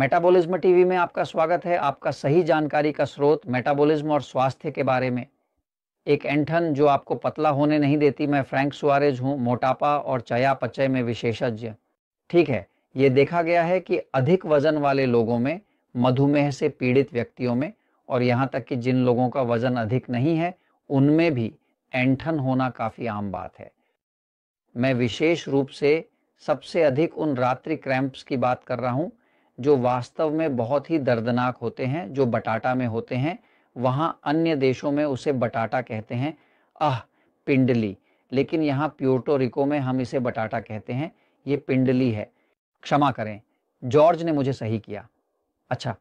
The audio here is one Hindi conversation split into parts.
मेटाबॉलिज्म टीवी में आपका स्वागत है आपका सही जानकारी का स्रोत मेटाबॉलिज्म और स्वास्थ्य के बारे में एक एंठन जो आपको पतला होने नहीं देती मैं फ्रैंक सुआरेज हूँ मोटापा और चयापचय में विशेषज्ञ ठीक है ये देखा गया है कि अधिक वजन वाले लोगों में मधुमेह से पीड़ित व्यक्तियों में और यहाँ तक कि जिन लोगों का वजन अधिक नहीं है उनमें भी एंठन होना काफ़ी आम बात है मैं विशेष रूप से सबसे अधिक उन रात्रि क्रैम्प्स की बात कर रहा हूँ जो वास्तव में बहुत ही दर्दनाक होते हैं जो बटाटा में होते हैं वहाँ अन्य देशों में उसे बटाटा कहते हैं आह पिंडली लेकिन यहाँ प्योटोरिको में हम इसे बटाटा कहते हैं ये पिंडली है क्षमा करें जॉर्ज ने मुझे सही किया अच्छा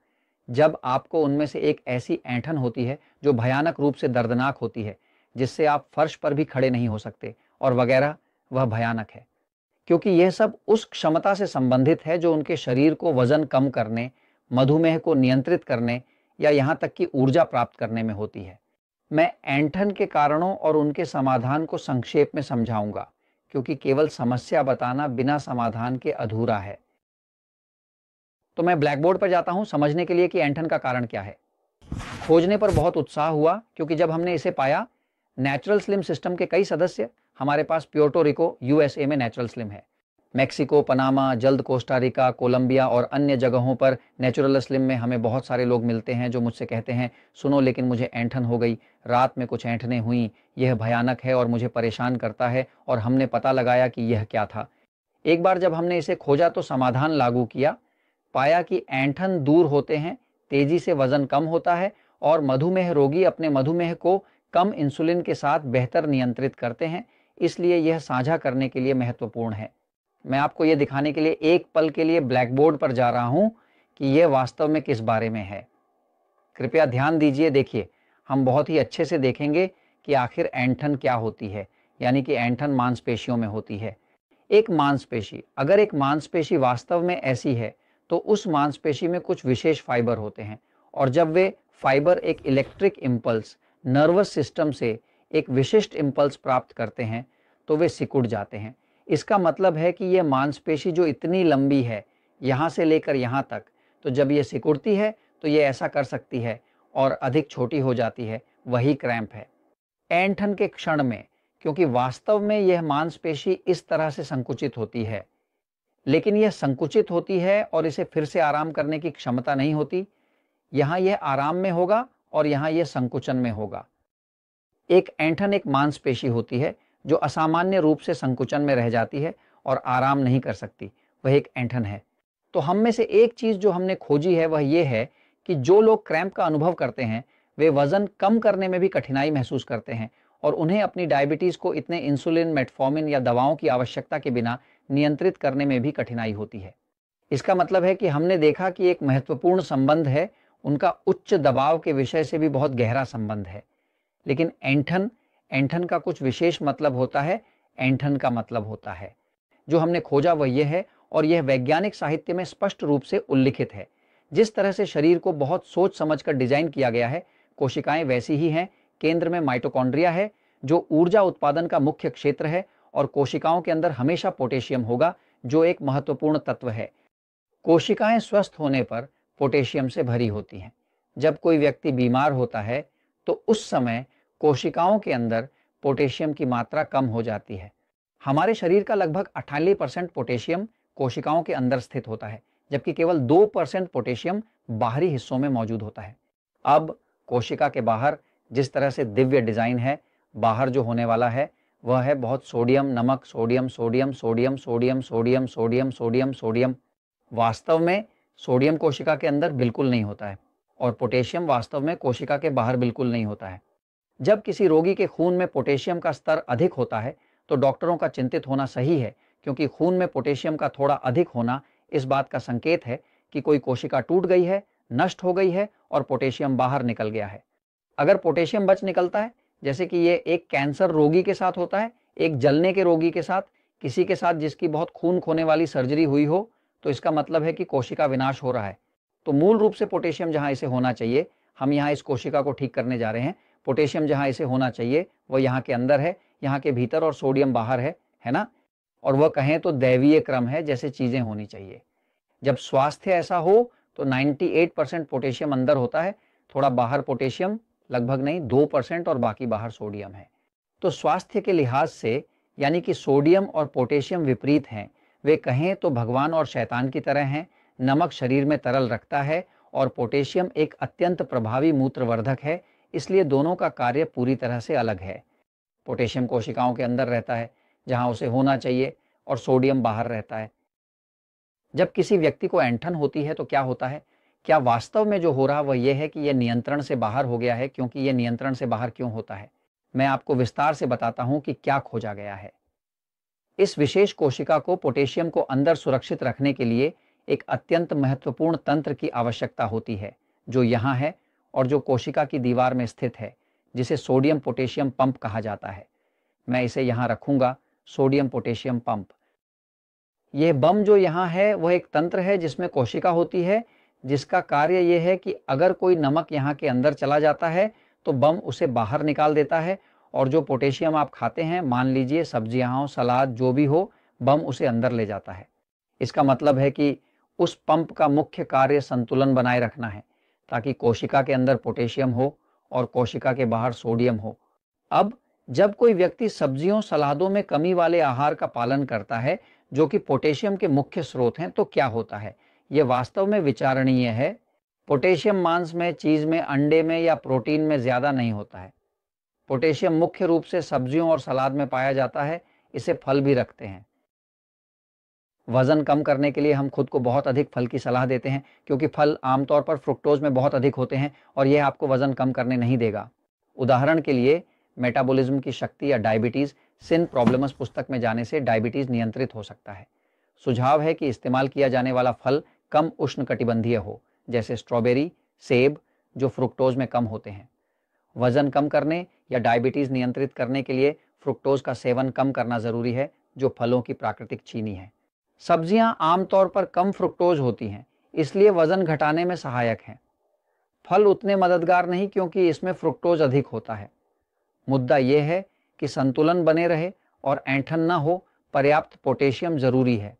जब आपको उनमें से एक ऐसी ऐंठन होती है जो भयानक रूप से दर्दनाक होती है जिससे आप फर्श पर भी खड़े नहीं हो सकते और वगैरह वह भयानक है क्योंकि यह सब उस क्षमता से संबंधित है जो उनके शरीर को वजन कम करने मधुमेह को नियंत्रित करने या यहाँ तक कि ऊर्जा प्राप्त करने में होती है मैं एंठन के कारणों और उनके समाधान को संक्षेप में समझाऊंगा क्योंकि केवल समस्या बताना बिना समाधान के अधूरा है तो मैं ब्लैकबोर्ड पर जाता हूं समझने के लिए कि एंठन का कारण क्या है खोजने पर बहुत उत्साह हुआ क्योंकि जब हमने इसे पाया नेचुरल स्लिम सिस्टम के कई सदस्य हमारे पास प्योटोरिको यूएसए में नेचुरल स्लिम है मैक्सिको पनामा जल्द कोस्टारिका कोलंबिया और अन्य जगहों पर नेचुरल स्लिम में हमें बहुत सारे लोग मिलते हैं जो मुझसे कहते हैं सुनो लेकिन मुझे ऐंठन हो गई रात में कुछ ऐंठने हुई यह भयानक है और मुझे परेशान करता है और हमने पता लगाया कि यह क्या था एक बार जब हमने इसे खोजा तो समाधान लागू किया पाया कि ऐंठन दूर होते हैं तेजी से वजन कम होता है और मधुमेह रोगी अपने मधुमेह को कम इंसुलिन के साथ बेहतर नियंत्रित करते हैं इसलिए यह साझा करने के लिए महत्वपूर्ण है मैं आपको यह दिखाने के लिए एक पल के लिए ब्लैक बोर्ड पर जा रहा हूँ कि यह वास्तव में किस बारे में है कृपया ध्यान दीजिए देखिए हम बहुत ही अच्छे से देखेंगे कि आखिर एंठन क्या होती है यानी कि एंठन मांसपेशियों में होती है एक मांसपेशी अगर एक मांसपेशी वास्तव में ऐसी है तो उस मांसपेशी में कुछ विशेष फाइबर होते हैं और जब वे फाइबर एक इलेक्ट्रिक इम्पल्स नर्वस सिस्टम से एक विशिष्ट इम्पल्स प्राप्त करते हैं तो वे सिकुड़ जाते हैं इसका मतलब है कि यह मांसपेशी जो इतनी लंबी है यहाँ से लेकर यहाँ तक तो जब ये सिकुड़ती है तो ये ऐसा कर सकती है और अधिक छोटी हो जाती है वही क्रैम्प है एंठन के क्षण में क्योंकि वास्तव में यह मांसपेशी इस तरह से संकुचित होती है लेकिन यह संकुचित होती है और इसे फिर से आराम करने की क्षमता नहीं होती यहाँ यह आराम में होगा और यहाँ यह संकुचन में होगा एक ऐंठन एक मांसपेशी होती है जो असामान्य रूप से संकुचन में रह जाती है और आराम नहीं कर सकती वह एक ऐंठन है तो हम में से एक चीज़ जो हमने खोजी है वह ये है कि जो लोग क्रैम्प का अनुभव करते हैं वे वज़न कम करने में भी कठिनाई महसूस करते हैं और उन्हें अपनी डायबिटीज़ को इतने इंसुलिन मेटफॉर्मिन या दवाओं की आवश्यकता के बिना नियंत्रित करने में भी कठिनाई होती है इसका मतलब है कि हमने देखा कि एक महत्वपूर्ण संबंध है उनका उच्च दबाव के विषय से भी बहुत गहरा संबंध है लेकिन एंठन एंठन का कुछ विशेष मतलब होता है एंठन का मतलब होता है जो हमने खोजा वह यह है और यह वैज्ञानिक साहित्य में स्पष्ट रूप से उल्लिखित है जिस तरह से शरीर को बहुत सोच समझ कर डिजाइन किया गया है कोशिकाएं वैसी ही हैं केंद्र में माइटोकॉन्ड्रिया है जो ऊर्जा उत्पादन का मुख्य क्षेत्र है और कोशिकाओं के अंदर हमेशा पोटेशियम होगा जो एक महत्वपूर्ण तत्व है कोशिकाएं स्वस्थ होने पर पोटेशियम से भरी होती हैं जब कोई व्यक्ति बीमार होता है तो उस समय कोशिकाओं के अंदर पोटेशियम की मात्रा कम हो जाती है हमारे शरीर का लगभग अठानवे परसेंट पोटेशियम कोशिकाओं के अंदर स्थित होता है जबकि केवल दो परसेंट पोटेशियम बाहरी हिस्सों में मौजूद होता है अब कोशिका के बाहर जिस तरह से दिव्य डिज़ाइन है बाहर जो होने वाला है वह है बहुत सोडियम नमक sodium sodium sodium sodium sodium sodium sodium sodium वास्तव में सोडियम कोशिका के अंदर बिल्कुल नहीं होता है और पोटेशियम वास्तव में कोशिका के बाहर बिल्कुल नहीं होता है जब किसी रोगी के खून में पोटेशियम का स्तर अधिक होता है तो डॉक्टरों का चिंतित होना सही है क्योंकि खून में पोटेशियम का थोड़ा अधिक होना इस बात का संकेत है कि कोई कोशिका टूट गई है नष्ट हो गई है और पोटेशियम बाहर निकल गया है अगर पोटेशियम बच निकलता है जैसे कि ये एक कैंसर रोगी के साथ होता है एक जलने के रोगी के साथ किसी के साथ जिसकी बहुत खून खोने वाली सर्जरी हुई हो तो इसका मतलब है कि कोशिका विनाश हो रहा है तो मूल रूप से पोटेशियम जहाँ इसे होना चाहिए हम यहाँ इस कोशिका को ठीक करने जा रहे हैं पोटेशियम जहाँ इसे होना चाहिए वह यहाँ के अंदर है यहाँ के भीतर और सोडियम बाहर है है ना और वह कहें तो दैवीय क्रम है जैसे चीज़ें होनी चाहिए जब स्वास्थ्य ऐसा हो तो 98 परसेंट पोटेशियम अंदर होता है थोड़ा बाहर पोटेशियम लगभग नहीं दो परसेंट और बाकी बाहर सोडियम है तो स्वास्थ्य के लिहाज से यानी कि सोडियम और पोटेशियम विपरीत हैं वे कहें तो भगवान और शैतान की तरह हैं नमक शरीर में तरल रखता है और पोटेशियम एक अत्यंत प्रभावी मूत्रवर्धक है इसलिए दोनों का कार्य पूरी तरह से अलग है पोटेशियम कोशिकाओं के अंदर रहता है जहां उसे होना चाहिए और सोडियम बाहर रहता है जब किसी व्यक्ति को एंठन होती है तो क्या होता है क्या वास्तव में जो हो रहा वह यह है कि यह नियंत्रण से बाहर हो गया है क्योंकि यह नियंत्रण से बाहर क्यों होता है मैं आपको विस्तार से बताता हूं कि क्या खोजा गया है इस विशेष कोशिका को पोटेशियम को अंदर सुरक्षित रखने के लिए एक अत्यंत महत्वपूर्ण तंत्र की आवश्यकता होती है जो यहाँ है और जो कोशिका की दीवार में स्थित है जिसे सोडियम पोटेशियम पंप कहा जाता है मैं इसे यहाँ रखूंगा सोडियम पोटेशियम पंप यह बम जो यहाँ है वह एक तंत्र है जिसमें कोशिका होती है जिसका कार्य यह है कि अगर कोई नमक यहाँ के अंदर चला जाता है तो बम उसे बाहर निकाल देता है और जो पोटेशियम आप खाते हैं मान लीजिए सब्जियाँ हो सलाद जो भी हो बम उसे अंदर ले जाता है इसका मतलब है कि उस पंप का मुख्य कार्य संतुलन बनाए रखना है ताकि कोशिका के अंदर पोटेशियम हो और कोशिका के बाहर सोडियम हो अब जब कोई व्यक्ति सब्जियों सलादों में कमी वाले आहार का पालन करता है जो कि पोटेशियम के मुख्य स्रोत हैं तो क्या होता है ये वास्तव में विचारणीय है पोटेशियम मांस में चीज़ में अंडे में या प्रोटीन में ज़्यादा नहीं होता है पोटेशियम मुख्य रूप से सब्जियों और सलाद में पाया जाता है इसे फल भी रखते हैं वज़न कम करने के लिए हम खुद को बहुत अधिक फल की सलाह देते हैं क्योंकि फल आमतौर पर फ्रुक्टोज में बहुत अधिक होते हैं और यह आपको वज़न कम करने नहीं देगा उदाहरण के लिए मेटाबॉलिज्म की शक्ति या डायबिटीज़ सिन प्रॉब्लम्स पुस्तक में जाने से डायबिटीज़ नियंत्रित हो सकता है सुझाव है कि इस्तेमाल किया जाने वाला फल कम उष्ण कटिबंधीय हो जैसे स्ट्रॉबेरी सेब जो फ्रुक्टोज में कम होते हैं वज़न कम करने या डायबिटीज़ नियंत्रित करने के लिए फ्रुक्टोज का सेवन कम करना ज़रूरी है जो फलों की प्राकृतिक चीनी है सब्जियां आमतौर पर कम फ्रुक्टोज होती हैं इसलिए वजन घटाने में सहायक हैं फल उतने मददगार नहीं क्योंकि इसमें फ्रुक्टोज अधिक होता है मुद्दा यह है कि संतुलन बने रहे और ऐंठन न हो पर्याप्त पोटेशियम जरूरी है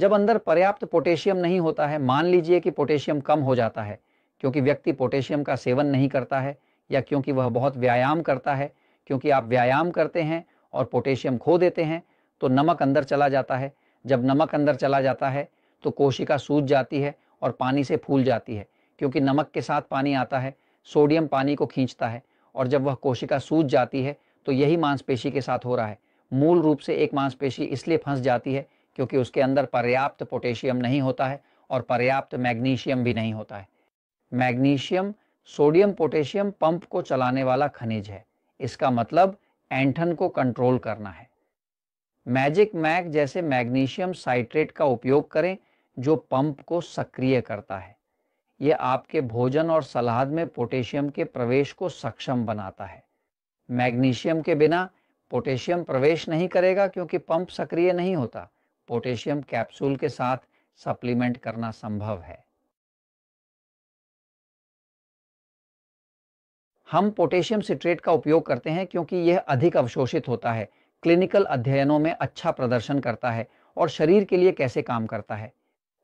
जब अंदर पर्याप्त पोटेशियम नहीं होता है मान लीजिए कि पोटेशियम कम हो जाता है क्योंकि व्यक्ति पोटेशियम का सेवन नहीं करता है या क्योंकि वह बहुत व्यायाम करता है क्योंकि आप व्यायाम करते हैं और पोटेशियम खो देते हैं तो नमक अंदर चला जाता है जब नमक अंदर चला जाता है तो कोशिका सूज जाती है और पानी से फूल जाती है क्योंकि नमक के साथ पानी आता है सोडियम पानी को खींचता है और जब वह कोशिका सूज जाती है तो यही मांसपेशी के साथ हो रहा है मूल रूप से एक मांसपेशी इसलिए फंस जाती है क्योंकि उसके अंदर पर्याप्त पोटेशियम नहीं होता है और पर्याप्त मैग्नीशियम भी नहीं होता है मैग्नीशियम सोडियम पोटेशियम पंप को चलाने वाला खनिज है इसका मतलब एंठन को कंट्रोल करना है मैजिक मैग जैसे मैग्नीशियम साइट्रेट का उपयोग करें जो पंप को सक्रिय करता है ये आपके भोजन और सलाद में पोटेशियम के प्रवेश को सक्षम बनाता है मैग्नीशियम के बिना पोटेशियम प्रवेश नहीं करेगा क्योंकि पंप सक्रिय नहीं होता पोटेशियम कैप्सूल के साथ सप्लीमेंट करना संभव है हम पोटेशियम सिट्रेट का उपयोग करते हैं क्योंकि यह अधिक अवशोषित होता है क्लिनिकल अध्ययनों में अच्छा प्रदर्शन करता है और शरीर के लिए कैसे काम करता है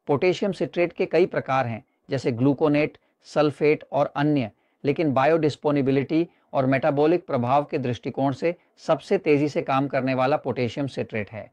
पोटेशियम सिट्रेट के कई प्रकार हैं जैसे ग्लूकोनेट सल्फेट और अन्य लेकिन बायोडिस्पोनिबिलिटी और मेटाबॉलिक प्रभाव के दृष्टिकोण से सबसे तेजी से काम करने वाला पोटेशियम सिट्रेट है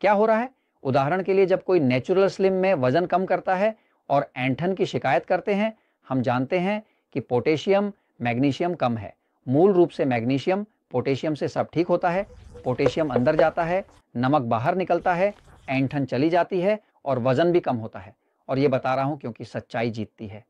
क्या हो रहा है उदाहरण के लिए जब कोई नेचुरल स्लिम में वजन कम करता है और एंठन की शिकायत करते हैं हम जानते हैं कि पोटेशियम मैग्नीशियम कम है मूल रूप से मैग्नीशियम पोटेशियम से सब ठीक होता है पोटेशियम अंदर जाता है नमक बाहर निकलता है एंठन चली जाती है और वजन भी कम होता है और ये बता रहा हूँ क्योंकि सच्चाई जीतती है